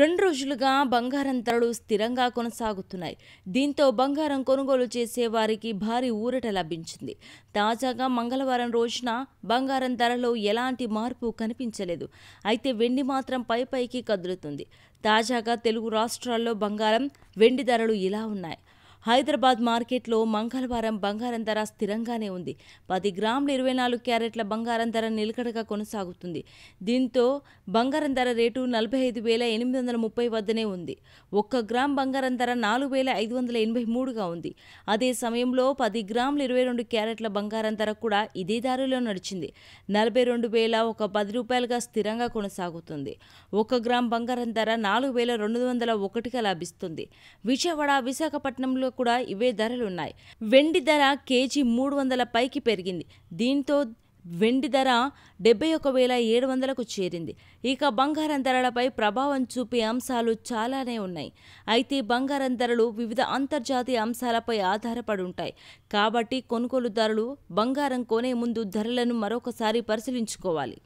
రెండు రోజులుగా బంగారం ధరలు స్థిరంగా కొనసాగుతున్నాయి దీంతో బంగారం కొనుగోలు చేసే వారికి భారీ ఊరట లభించింది తాజాగా మంగళవారం రోజున బంగారం ధరలో ఎలాంటి మార్పు కనిపించలేదు అయితే వెండి మాత్రం పై పైకి కదులుతుంది తాజాగా తెలుగు రాష్ట్రాల్లో బంగారం వెండి ధరలు ఇలా ఉన్నాయి హైదరాబాద్ మార్కెట్లో మంగళవారం బంగారం ధర స్థిరంగానే ఉంది పది గ్రాముల ఇరవై నాలుగు క్యారెట్ల బంగారం ధర నిలకడగా కొనసాగుతుంది దీంతో బంగారం ధర రేటు నలభై ఐదు వేల ఎనిమిది వందల ముప్పై వద్దనే ఉంది ఒక్క గ్రామ్ బంగారం ధర నాలుగు వేల ఐదు వందల ఎనభై మూడుగా ఉంది అదే సమయంలో పది గ్రాముల ఇరవై రెండు క్యారెట్ల బంగారం ధర కూడా ఇదే దారిలో నడిచింది నలభై రెండు వేల ఒక పది రూపాయలుగా స్థిరంగా కొనసాగుతుంది ఒక గ్రామ్ బంగారం ధర నాలుగు వేల రెండు వందల ఒకటిగా లభిస్తుంది విజయవాడ విశాఖపట్నంలో కూడా ఇవే ధరలున్నాయి వెండి ధర కేజీ మూడు వందల పైకి పెరిగింది దీంతో వెండి ధర డెబ్బై ఒక వేల ఏడు వందలకు చేరింది ఇక బంగారం ధరలపై ప్రభావం చూపే అంశాలు చాలానే ఉన్నాయి అయితే బంగారం ధరలు వివిధ అంతర్జాతీయ అంశాలపై ఆధారపడి ఉంటాయి కాబట్టి కొనుగోలుదారులు బంగారం కొనే ముందు ధరలను మరొకసారి పరిశీలించుకోవాలి